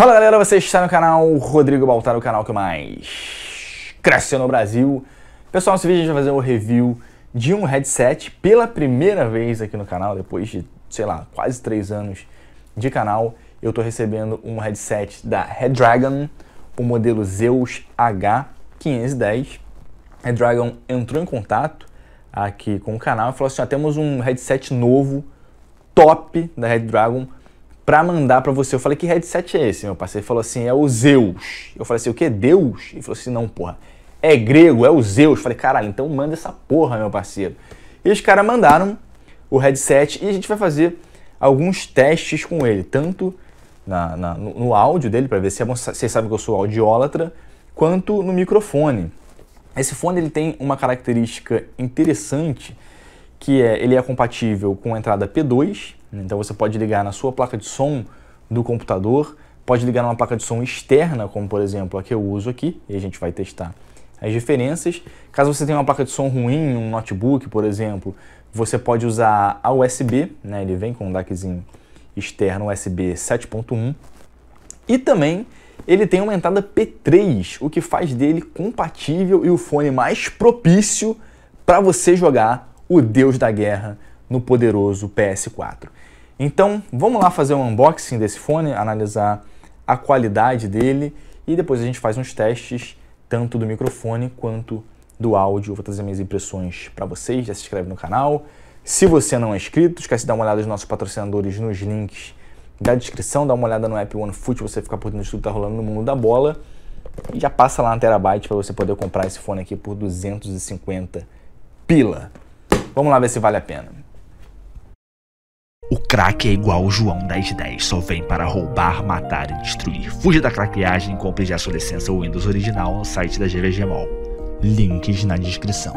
Fala galera, você está no canal Rodrigo Baltar, o canal que mais cresce no Brasil. Pessoal, nesse vídeo a gente vai fazer um review de um headset pela primeira vez aqui no canal, depois de, sei lá, quase 3 anos de canal. Eu estou recebendo um headset da Redragon, o modelo Zeus H510. A Redragon entrou em contato aqui com o canal e falou assim, ó, temos um headset novo, top da Redragon, para mandar para você. Eu falei, que headset é esse? Meu parceiro falou assim, é o Zeus. Eu falei assim, o que? Deus? Ele falou assim, não, porra, é grego, é o Zeus. Eu falei, caralho, então manda essa porra, meu parceiro. E os caras mandaram o headset e a gente vai fazer alguns testes com ele, tanto na, na, no, no, áudio dele, para ver se é bom, vocês sabem que eu sou audiólatra, quanto no microfone. Esse fone ele tem uma característica interessante, que é ele é compatível com a entrada P2, então você pode ligar na sua placa de som do computador, pode ligar numa placa de som externa, como por exemplo a que eu uso aqui, e a gente vai testar as diferenças. Caso você tenha uma placa de som ruim, um notebook, por exemplo, você pode usar a USB, né? ele vem com um DACzinho externo USB 7.1, e também ele tem uma entrada P3, o que faz dele compatível e o fone mais propício para você jogar o Deus da Guerra no poderoso PS4. Então, vamos lá fazer um unboxing desse fone, analisar a qualidade dele e depois a gente faz uns testes tanto do microfone quanto do áudio. vou trazer minhas impressões para vocês. Já se inscreve no canal. Se você não é inscrito, esquece de dar uma olhada nos nossos patrocinadores nos links da descrição. Dá uma olhada no app OneFoot, você fica por dentro de tudo que está rolando no mundo da bola. E já passa lá na Terabyte para você poder comprar esse fone aqui por 250 pila. Vamos lá ver se vale a pena. O craque é igual o João 1010, só vem para roubar, matar e destruir. Fuja da craqueagem e compre já sua licença Windows original no site da GVG Mall. Links na descrição.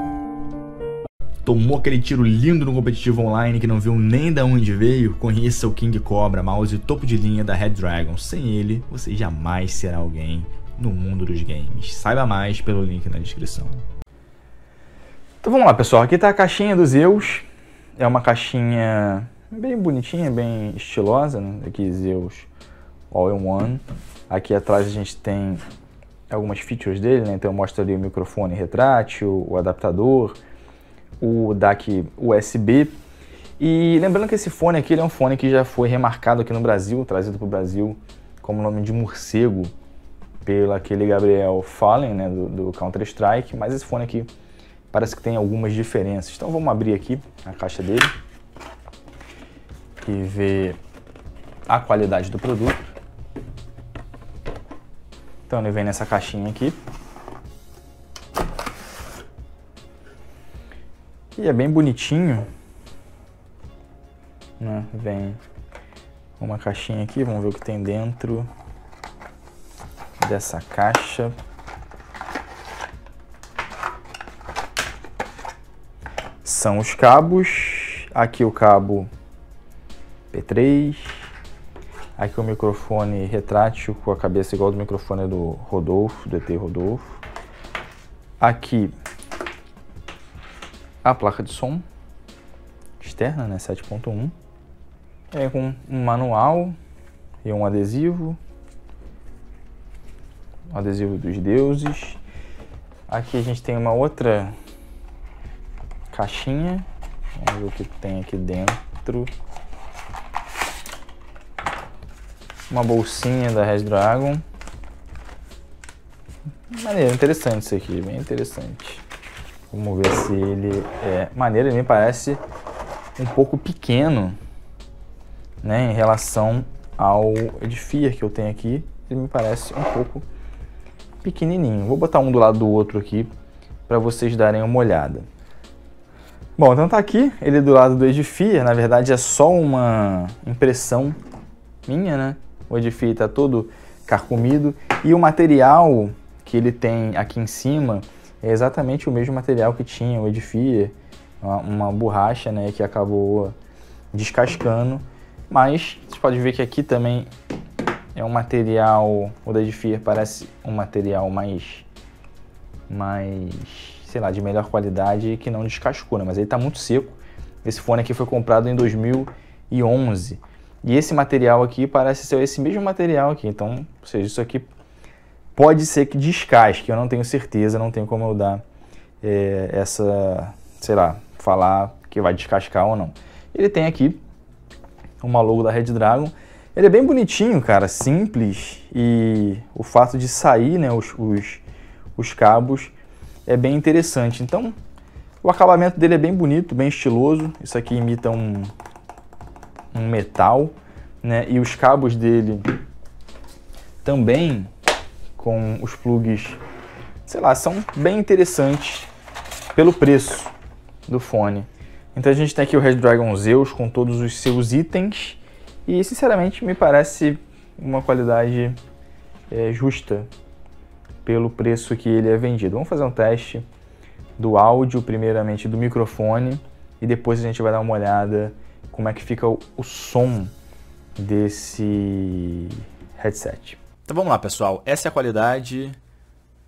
Tomou aquele tiro lindo no competitivo online que não viu nem da onde veio? Conheça o King Cobra, mouse topo de linha da Red Dragon. Sem ele, você jamais será alguém no mundo dos games. Saiba mais pelo link na descrição. Então vamos lá, pessoal. Aqui está a caixinha dos Zeus. É uma caixinha bem bonitinha, bem estilosa, né? Aqui Zeus All in One. Aqui atrás a gente tem algumas features dele, né? Então eu mostro ali o microfone retrátil, o adaptador, o DAC USB. E lembrando que esse fone aqui é um fone que já foi remarcado aqui no Brasil, trazido para o Brasil como nome de morcego pelo aquele Gabriel Fallen, né, do, do Counter-Strike, mas esse fone aqui parece que tem algumas diferenças. Então vamos abrir aqui a caixa dele ver a qualidade do produto. Então ele vem nessa caixinha aqui. E é bem bonitinho. Né? Vem uma caixinha aqui, vamos ver o que tem dentro dessa caixa. São os cabos. Aqui o cabo 3 Aqui o microfone retrátil com a cabeça igual do microfone do Rodolfo, do ET Rodolfo. Aqui a placa de som externa, né, 7.1. É com um manual e um adesivo. Um adesivo dos deuses. Aqui a gente tem uma outra caixinha. Vamos ver o que tem aqui dentro. uma bolsinha da Red Dragon. Maneiro, interessante isso aqui, bem interessante. Vamos ver se ele é maneiro, ele me parece um pouco pequeno, né, em relação ao Edifier que eu tenho aqui, ele me parece um pouco pequenininho. Vou botar um do lado do outro aqui para vocês darem uma olhada. Bom, então tá aqui, ele do lado do Edifier, na verdade é só uma impressão minha, né? o Edify está todo carcomido e o material que ele tem aqui em cima é exatamente o mesmo material que tinha o Edifier, uma, uma, borracha né, que acabou descascando, mas você pode ver que aqui também é um material, o da Edifier parece um material mais, mais, sei lá, de melhor qualidade que não descascou, né? mas ele está muito seco, esse fone aqui foi comprado em 2011, e esse material aqui parece ser esse mesmo material aqui. Então, ou seja, isso aqui pode ser que descasque, eu não tenho certeza, não tenho como eu dar é, essa, sei lá, falar que vai descascar ou não. Ele tem aqui uma logo da Red Dragon. Ele é bem bonitinho, cara, simples e o fato de sair, né, os, os, os cabos é bem interessante. Então, o acabamento dele é bem bonito, bem estiloso. Isso aqui imita um, um metal, né? E os cabos dele também com os plugs, sei lá, são bem interessantes pelo preço do fone. Então a gente tem aqui o Red Dragon Zeus com todos os seus itens e sinceramente me parece uma qualidade é, justa pelo preço que ele é vendido. Vamos fazer um teste do áudio, primeiramente do microfone e depois a gente vai dar uma olhada como é que fica o, som desse headset. Então vamos lá, pessoal. Essa é a qualidade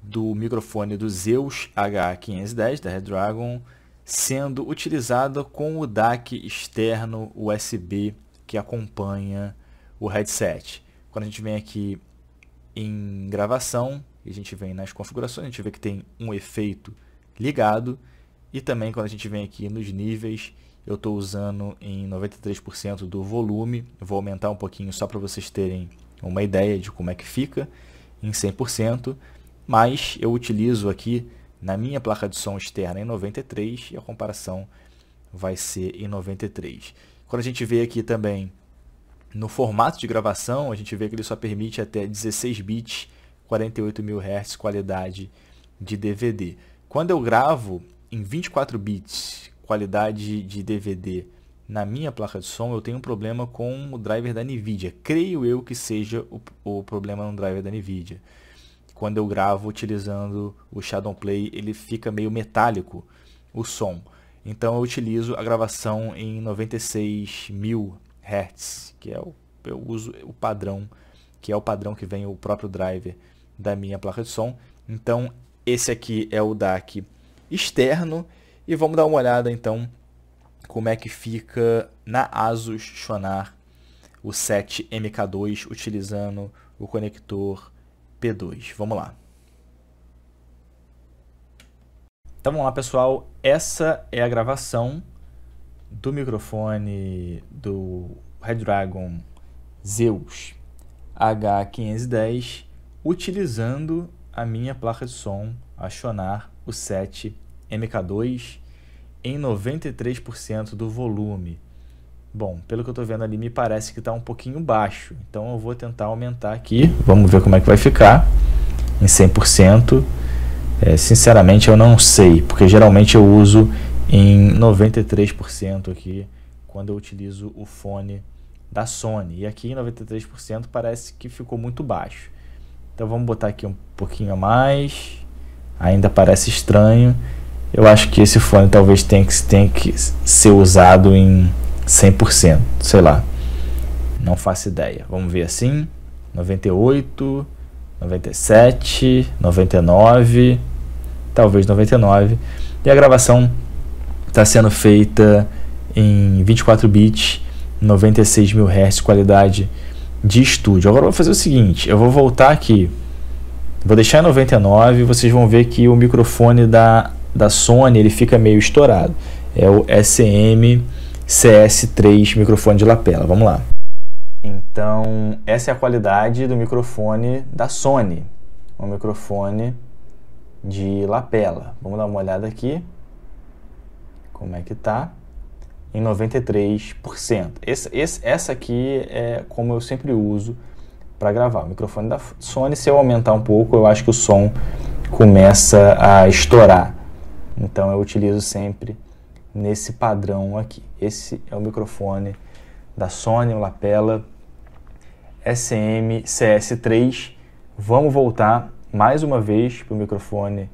do microfone do Zeus H510 da Redragon sendo utilizada com o DAC externo USB que acompanha o headset. Quando a gente vem aqui em gravação, a gente vem nas configurações, a gente vê que tem um efeito ligado e também quando a gente vem aqui nos níveis eu estou usando em 93% do volume. vou aumentar um pouquinho só para vocês terem uma ideia de como é que fica em 100%, mas eu utilizo aqui na minha placa de som externa em 93 e a comparação vai ser em 93. Quando a gente vê aqui também no formato de gravação, a gente vê que ele só permite até 16 bits, 48 mil Hz, qualidade de DVD. Quando eu gravo em 24 bits, qualidade de DVD na minha placa de som, eu tenho um problema com o driver da NVIDIA. Creio eu que seja o, o problema no driver da NVIDIA. Quando eu gravo utilizando o Shadow Play, ele fica meio metálico, o som. Então eu utilizo a gravação em 96 mil Hz, que é o eu uso o padrão, que é o padrão que vem o próprio driver da minha placa de som. Então esse aqui é o DAC externo e vamos dar uma olhada então como é que fica na ASUS Shonar o 7 MK2 utilizando o conector P2. Vamos lá. Então vamos lá pessoal, essa é a gravação do microfone do Redragon Zeus H510 utilizando a minha placa de som a Shonar o 7 MK2 em 93% do volume. Bom, pelo que eu estou vendo ali, me parece que está um pouquinho baixo. Então eu vou tentar aumentar aqui. Vamos ver como é que vai ficar em 100%. É, sinceramente, eu não sei, porque geralmente eu uso em 93% aqui quando eu utilizo o fone da Sony. E aqui em 93% parece que ficou muito baixo. Então vamos botar aqui um pouquinho a mais. Ainda parece estranho eu acho que esse fone talvez tenha que, tenha que ser usado em 100%, sei lá. Não faço ideia. Vamos ver assim: 98, 97, 99, talvez 99. E a gravação está sendo feita em 24 bits, 96 mil Hz, qualidade de estúdio. Agora eu vou fazer o seguinte: eu vou voltar aqui, vou deixar em 99. Vocês vão ver que o microfone da da Sony ele fica meio estourado. É o SM CS3 microfone de lapela. Vamos lá. Então, essa é a qualidade do microfone da Sony. Um microfone de lapela. Vamos dar uma olhada aqui. Como é que tá? Em 93%. Esse, esse, essa aqui é como eu sempre uso para gravar. O microfone da Sony, se eu aumentar um pouco, eu acho que o som começa a estourar. Então eu utilizo sempre nesse padrão aqui. Esse é o microfone da Sony, o lapela SM CS3. Vamos voltar mais uma vez para o microfone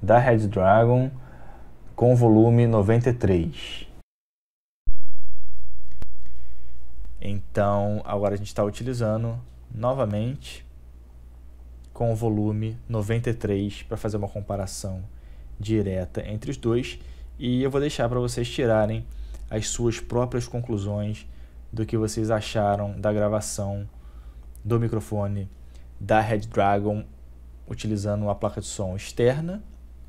da Red Dragon com volume 93. Então agora a gente está utilizando novamente com o volume 93 para fazer uma comparação direta entre os dois e eu vou deixar para vocês tirarem as suas próprias conclusões do que vocês acharam da gravação do microfone da Red Dragon utilizando uma placa de som externa,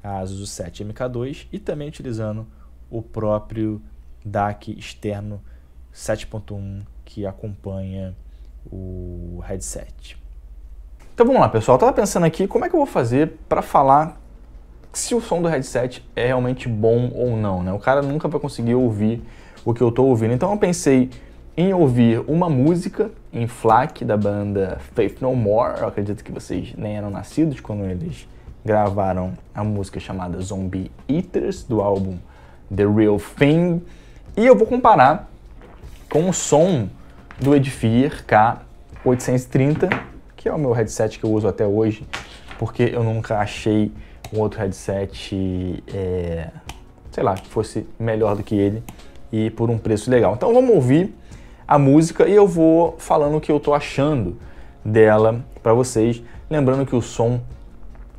a ASUS 7 MK2 e também utilizando o próprio DAC externo 7.1 que acompanha o headset. Então vamos lá, pessoal. Eu tava pensando aqui como é que eu vou fazer para falar se o som do headset é realmente bom ou não, né? O cara nunca vai conseguir ouvir o que eu estou ouvindo. Então eu pensei em ouvir uma música em FLAC da banda Faith No More. Eu acredito que vocês nem eram nascidos quando eles gravaram a música chamada Zombie Eaters do álbum The Real Thing. E eu vou comparar com o som do Edifier K830, que é o meu headset que eu uso até hoje, porque eu nunca achei um outro headset, é, sei lá, que fosse melhor do que ele e por um preço legal. Então vamos ouvir a música e eu vou falando o que eu tô achando dela para vocês, lembrando que o som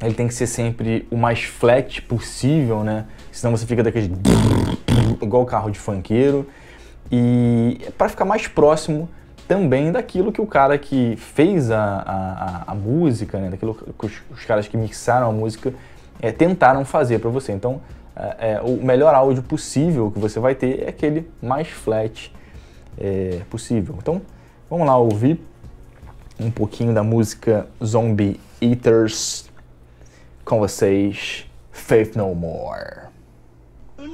ele tem que ser sempre o mais flat possível, né? Senão você fica daquele igual carro de funkeiro e é para ficar mais próximo também daquilo que o cara que fez a, a, a música, né? daquilo que os, os, caras que mixaram a música é, tentaram fazer para você. Então, é, é, o melhor áudio possível que você vai ter é aquele mais flat é, possível. Então, vamos lá ouvir um pouquinho da música Zombie Eaters com vocês, Faith No More.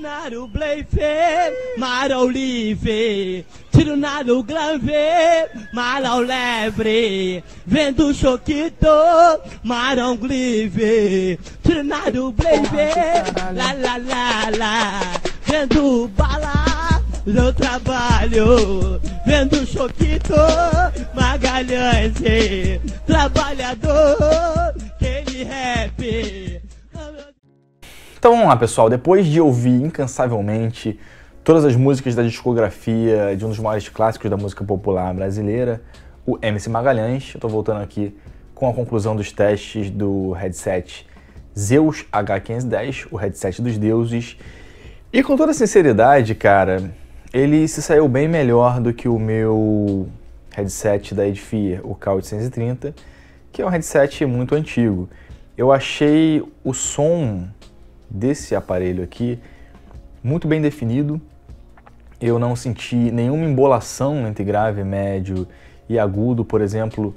Naru bleife, marau livre, tiro naru grave, lebre, vendo choquito, marão glive, tiro naru bleife, la la la la, vendo bala, no trabalho, vendo choquito, magalhães, trabalhador, que ele rap. Então vamos lá, pessoal. Depois de ouvir incansavelmente todas as músicas da discografia de um dos maiores clássicos da música popular brasileira, o MC Magalhães, eu tô voltando aqui com a conclusão dos testes do headset Zeus H510, o headset dos deuses. E com toda sinceridade, cara, ele se saiu bem melhor do que o meu headset da Edfia, o K830, que é um headset muito antigo. Eu achei o som desse aparelho aqui, muito bem definido. Eu não senti nenhuma embolação entre grave, médio e agudo, por exemplo,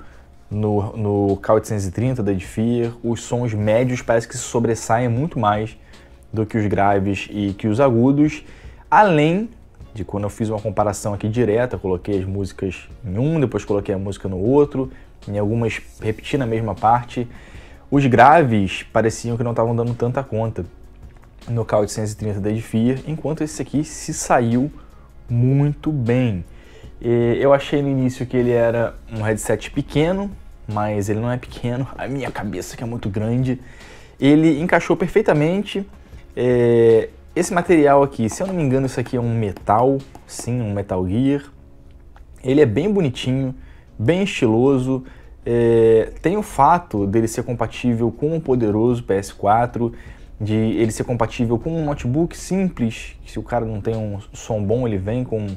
no, no K830 da Edifier Os sons médios parece que se sobressaem muito mais do que os graves e que os agudos, além de quando eu fiz uma comparação aqui direta, coloquei as músicas em um, depois coloquei a música no outro, em algumas repeti na mesma parte, os graves pareciam que não estavam dando tanta conta no K830 da Edifier, enquanto esse aqui se saiu muito bem. E eu achei no início que ele era um headset pequeno, mas ele não é pequeno, a minha cabeça que é muito grande. Ele encaixou perfeitamente. É, esse material aqui, se eu não me engano, isso aqui é um metal, sim, um Metal Gear. Ele é bem bonitinho, bem estiloso. É, tem o fato dele ser compatível com o poderoso PS4 de ele ser compatível com um notebook simples, que se o cara não tem um som bom, ele vem com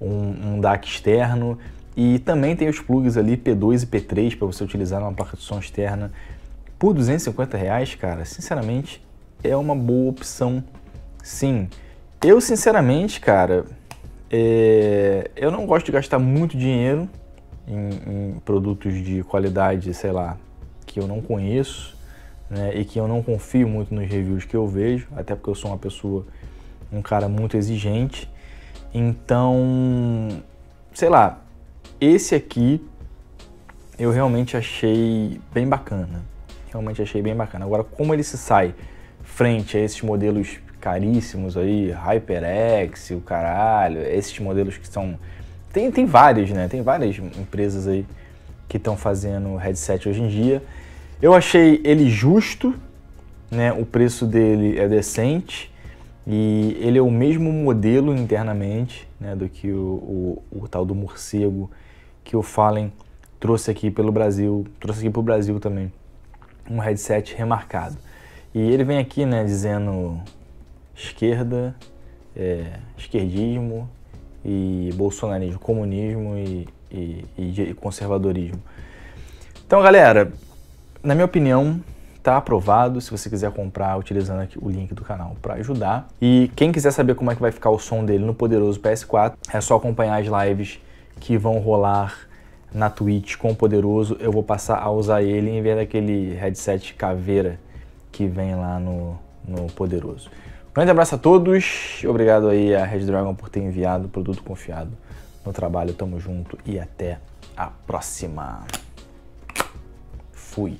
um, um DAC externo. E também tem os plugs ali P2 e P3 para você utilizar numa placa de som externa. Por 250 reais, cara, sinceramente, é uma boa opção, sim. Eu, sinceramente, cara, é... eu não gosto de gastar muito dinheiro em, em produtos de qualidade, sei lá, que eu não conheço né, e que eu não confio muito nos reviews que eu vejo, até porque eu sou uma pessoa, um cara muito exigente. Então, sei lá, esse aqui eu realmente achei bem bacana. Realmente achei bem bacana. Agora, como ele se sai frente a esses modelos caríssimos aí, HyperX, o caralho, esses modelos que são. Tem, tem vários, né? Tem várias empresas aí que estão fazendo headset hoje em dia. Eu achei ele justo, né? O preço dele é decente e ele é o mesmo modelo internamente, né? Do que o, o, o tal do morcego que o Fallen trouxe aqui pelo Brasil, trouxe aqui para o Brasil também, um headset remarcado. E ele vem aqui, né? Dizendo esquerda, é, esquerdismo e bolsonarismo, comunismo e, e, e conservadorismo. Então, galera, na minha opinião, está aprovado se você quiser comprar utilizando o link do canal para ajudar. E quem quiser saber como é que vai ficar o som dele no poderoso PS4, é só acompanhar as lives que vão rolar na Twitch com o poderoso. Eu vou passar a usar ele em vez daquele headset caveira que vem lá no, no poderoso. Um grande abraço a todos. Obrigado aí a Red Dragon por ter enviado o produto confiado no trabalho. Tamo junto e até a próxima. Fui.